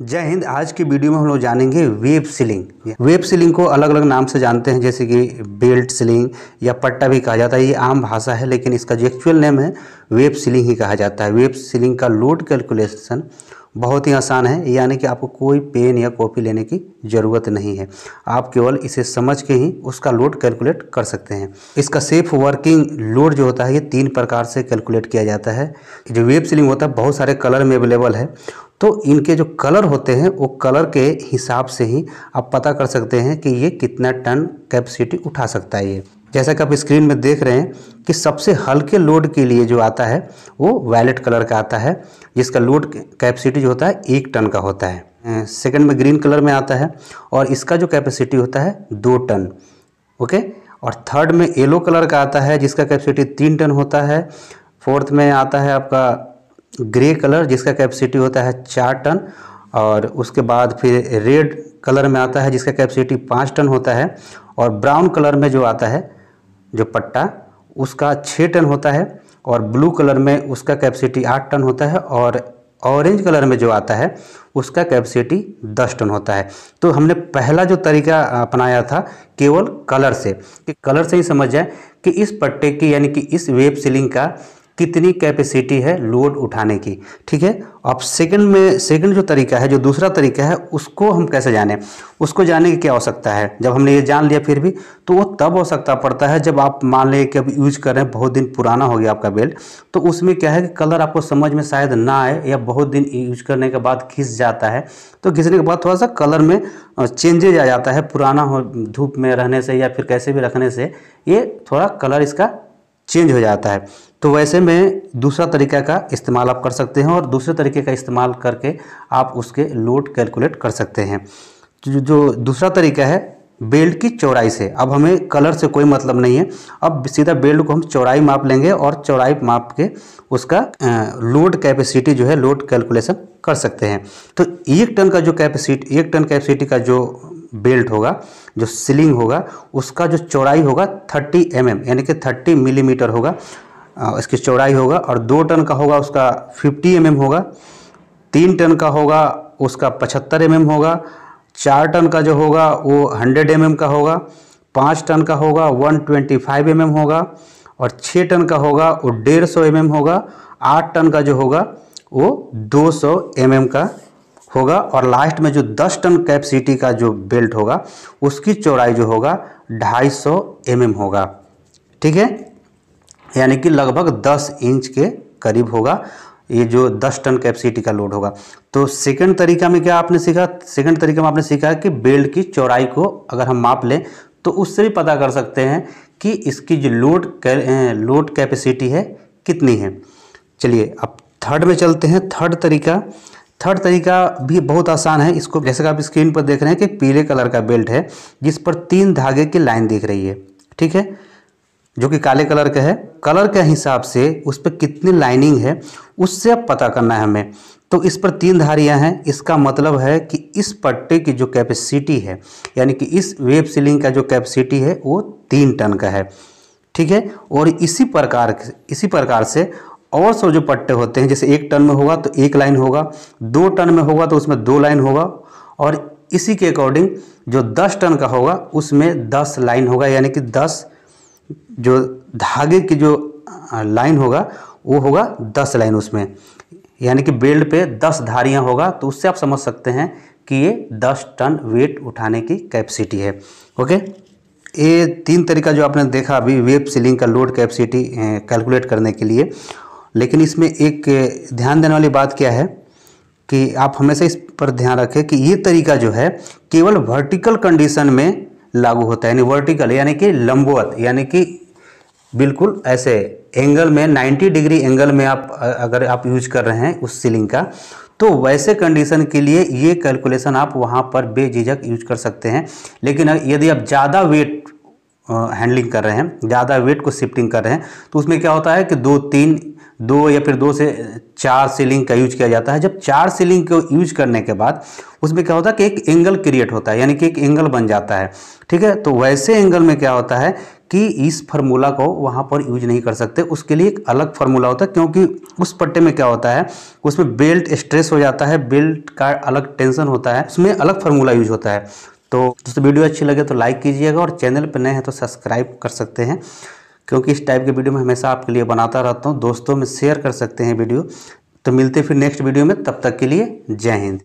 जय हिंद आज की वीडियो में हम लोग जानेंगे वेब सीलिंग वेब सीलिंग को अलग अलग नाम से जानते हैं जैसे कि बेल्ट सीलिंग या पट्टा भी कहा जाता है ये आम भाषा है लेकिन इसका जो एक्चुअल नेम है वेब सीलिंग ही कहा जाता है वेब सीलिंग का लोड कैलकुलेशन बहुत ही आसान है यानी कि आपको कोई पेन या कॉपी लेने की ज़रूरत नहीं है आप केवल इसे समझ के ही उसका लोड कैलकुलेट कर सकते हैं इसका सेफ वर्किंग लोड जो होता है ये तीन प्रकार से कैलकुलेट किया जाता है जो वेब सीलिंग होता है बहुत सारे कलर में अवेलेबल है तो इनके जो कलर होते हैं वो कलर के हिसाब से ही आप पता कर सकते हैं कि ये कितना टन कैपेसिटी उठा सकता है ये जैसा कि आप स्क्रीन में देख रहे हैं कि सबसे हल्के लोड के लिए जो आता है वो वायलेट कलर का आता है जिसका लोड कैपेसिटी जो होता है एक टन का होता है सेकंड में ग्रीन कलर में आता है और इसका जो कैपेसिटी होता है दो टन ओके और थर्ड में येलो कलर का आता है जिसका कैपेसिटी तीन टन होता है फोर्थ में आता है आपका ग्रे कलर जिसका कैपेसिटी होता है चार टन और उसके बाद फिर रेड कलर में आता है जिसका कैपेसिटी पाँच टन होता है और ब्राउन कलर में जो आता है जो पट्टा उसका छः टन होता है और ब्लू कलर में उसका कैपेसिटी आठ टन होता है और ऑरेंज कलर में जो आता है उसका कैपेसिटी दस टन होता है तो हमने पहला जो तरीका अपनाया था केवल कलर से कि कलर से ही समझ जाए कि इस पट्टे की यानी कि इस वेब सीलिंग का कितनी कैपेसिटी है लोड उठाने की ठीक है अब सेकंड में सेकंड जो तरीका है जो दूसरा तरीका है उसको हम कैसे जाने उसको जाने की क्या आवश्यकता है जब हमने ये जान लिया फिर भी तो वो तब आवश्यकता पड़ता है जब आप मान लें कि अब यूज कर रहे हैं बहुत दिन पुराना हो गया आपका बेल्ट तो उसमें क्या है कि कलर आपको समझ में शायद ना आए या बहुत दिन यूज करने के बाद घिस जाता है तो घिसने के बाद थोड़ा सा कलर में चेंजेज आ जाता है पुराना हो धूप में रहने से या फिर कैसे भी रखने से ये थोड़ा कलर इसका चेंज हो जाता है तो वैसे में दूसरा तरीका का इस्तेमाल आप कर सकते हैं और दूसरे तरीके का इस्तेमाल करके आप उसके लोड कैलकुलेट कर सकते हैं जो दूसरा तरीका है बेल्ट की चौड़ाई से अब हमें कलर से कोई मतलब नहीं है अब सीधा बेल्ट को हम चौड़ाई माप लेंगे और चौड़ाई माप के उसका लोड कैपेसिटी जो है लोड कैलकुलेशन कर सकते हैं तो एक टन का जो कैपेसिटी एक टन कैपेसिटी का जो बेल्ट होगा जो सिलिंग होगा उसका जो चौड़ाई होगा 30 एम mm, यानी कि 30 मिलीमीटर mm होगा इसकी चौड़ाई होगा और दो टन का होगा उसका 50 एम mm होगा तीन टन का होगा उसका 75 एम mm होगा चार टन का जो होगा वो 100 एम mm का होगा पाँच टन का होगा 125 एम mm होगा और छः टन का होगा वो डेढ़ सौ एम mm होगा आठ टन का जो होगा वो दो सौ एम mm का होगा और लास्ट में जो 10 टन कैपेसिटी का जो बेल्ट होगा उसकी चौड़ाई जो होगा 250 सौ mm होगा ठीक है यानी कि लगभग 10 इंच के करीब होगा ये जो 10 टन कैपेसिटी का लोड होगा तो सेकंड तरीका में क्या आपने सीखा सेकंड तरीके में आपने सीखा कि बेल्ट की चौड़ाई को अगर हम माप लें तो उससे भी पता कर सकते हैं कि इसकी जो लोड लोड कैपेसिटी है कितनी है चलिए अब थर्ड में चलते हैं थर्ड तरीका थर्ड तरीका भी बहुत आसान है इसको जैसे कि आप स्क्रीन पर देख रहे हैं कि पीले कलर का बेल्ट है जिस पर तीन धागे की लाइन दिख रही है ठीक है जो कि काले कलर का है कलर के हिसाब से उस पर कितनी लाइनिंग है उससे अब पता करना है हमें तो इस पर तीन धारियां हैं इसका मतलब है कि इस पट्टे की जो कैपेसिटी है यानी कि इस वेब सीलिंग का जो कैपेसिटी है वो तीन टन का है ठीक है और इसी प्रकार इसी प्रकार से और सब जो पट्टे होते हैं जैसे एक टन में होगा तो एक लाइन होगा दो टन में होगा तो उसमें दो लाइन होगा और इसी के अकॉर्डिंग जो दस टन का होगा उसमें दस लाइन होगा यानी कि दस जो धागे की जो लाइन होगा वो होगा दस लाइन उसमें यानी कि बेल्ट पे दस धारियां होगा तो उससे आप समझ सकते हैं कि ये दस टन वेट उठाने की कैपेसिटी है ओके ये तीन तरीका जो आपने देखा अभी वेब सीलिंग का लोड कैपेसिटी कैलकुलेट करने के लिए लेकिन इसमें एक ध्यान देने वाली बात क्या है कि आप हमेशा इस पर ध्यान रखें कि ये तरीका जो है केवल वर्टिकल कंडीशन में लागू होता है यानी वर्टिकल यानी कि लंबवत यानी कि बिल्कुल ऐसे एंगल में 90 डिग्री एंगल में आप अगर आप यूज कर रहे हैं उस सीलिंग का तो वैसे कंडीशन के लिए ये कैलकुलेशन आप वहाँ पर बेझिझक यूज कर सकते हैं लेकिन यदि आप ज़्यादा वेट हैंडलिंग कर रहे हैं ज़्यादा वेट को शिफ्टिंग कर रहे हैं तो उसमें क्या होता है कि दो तीन दो या फिर दो से चार सीलिंग का यूज किया जाता है जब चार सीलिंग को यूज करने के बाद उसमें क्या होता है कि एक एंगल क्रिएट होता है यानी कि एक एंगल बन जाता है ठीक है तो वैसे एंगल में क्या होता है कि इस फार्मूला को वहाँ पर यूज नहीं कर सकते उसके लिए एक अलग फार्मूला होता है क्योंकि उस पट्टे में क्या होता है उसमें बेल्ट स्ट्रेस हो जाता है बेल्ट का अलग टेंशन होता है उसमें अलग फार्मूला यूज होता है तो दोस्तों वीडियो अच्छी लगे तो लाइक कीजिएगा और चैनल पर नए हैं तो सब्सक्राइब कर सकते हैं क्योंकि इस टाइप के वीडियो मैं हमेशा आपके लिए बनाता रहता हूँ दोस्तों में शेयर कर सकते हैं वीडियो तो मिलते फिर नेक्स्ट वीडियो में तब तक के लिए जय हिंद